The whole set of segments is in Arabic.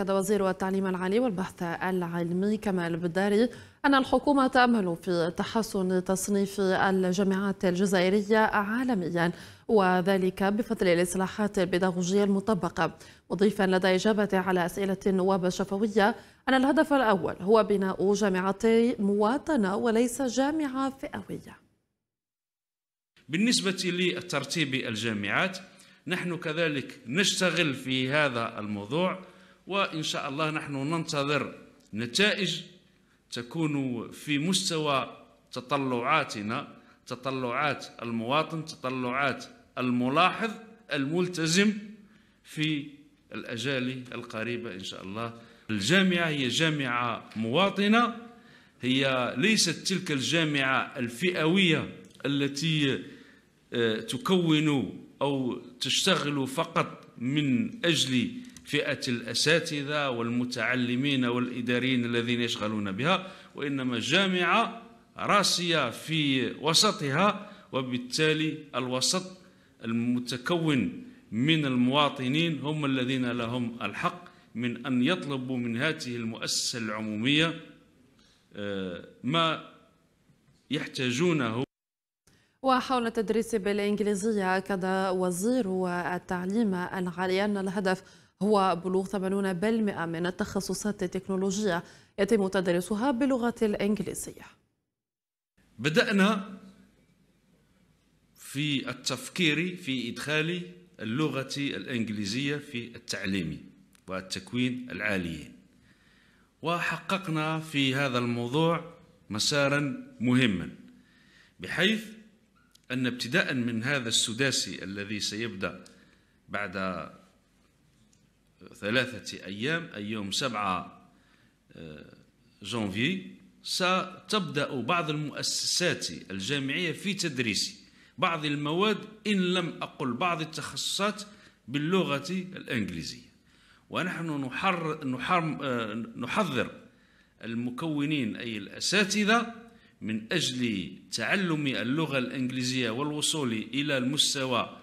أكد وزير التعليم العالي والبحث العلمي كمال بداري أن الحكومة تأمل في تحسن تصنيف الجامعات الجزائرية عالميا وذلك بفضل الإصلاحات البيداغوجية المطبقة مضيفا لدى إجابة على أسئلة النواب الشفوية أن الهدف الأول هو بناء جامعتي مواطنة وليس جامعة فئوية بالنسبة لترتيب الجامعات نحن كذلك نشتغل في هذا الموضوع وإن شاء الله نحن ننتظر نتائج تكون في مستوى تطلعاتنا تطلعات المواطن تطلعات الملاحظ الملتزم في الأجال القريبة إن شاء الله الجامعة هي جامعة مواطنة هي ليست تلك الجامعة الفئوية التي آه، تكون أو تشتغل فقط من أجل فئة الأساتذة والمتعلمين والإداريين الذين يشغلون بها وإنما جامعة راسية في وسطها وبالتالي الوسط المتكون من المواطنين هم الذين لهم الحق من أن يطلبوا من هذه المؤسسة العمومية آه، ما يحتاجونه وحول التدريس بالإنجليزية أكد وزير التعليم العالي أن الهدف هو بلوغ 80% من التخصصات التكنولوجية يتم تدريسها باللغة الإنجليزية بدأنا في التفكير في إدخال اللغة الإنجليزية في التعليم والتكوين العاليين وحققنا في هذا الموضوع مسارا مهما بحيث أن ابتداء من هذا السداسي الذي سيبدأ بعد ثلاثة أيام أي يوم سبعة آه، جانفي ستبدأ بعض المؤسسات الجامعية في تدريس بعض المواد إن لم أقل بعض التخصصات باللغة الإنجليزية ونحن نحر نحر آه، نحذر المكونين أي الأساتذة من أجل تعلم اللغة الإنجليزية والوصول إلى المستوى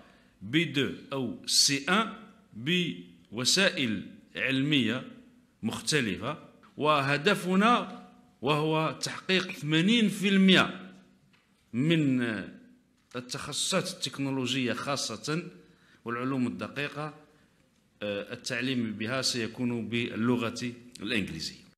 B2 أو C1 وسائل علمية مختلفة وهدفنا وهو تحقيق 80% من التخصصات التكنولوجية خاصة والعلوم الدقيقة آه، التعليم بها سيكون باللغة الإنجليزية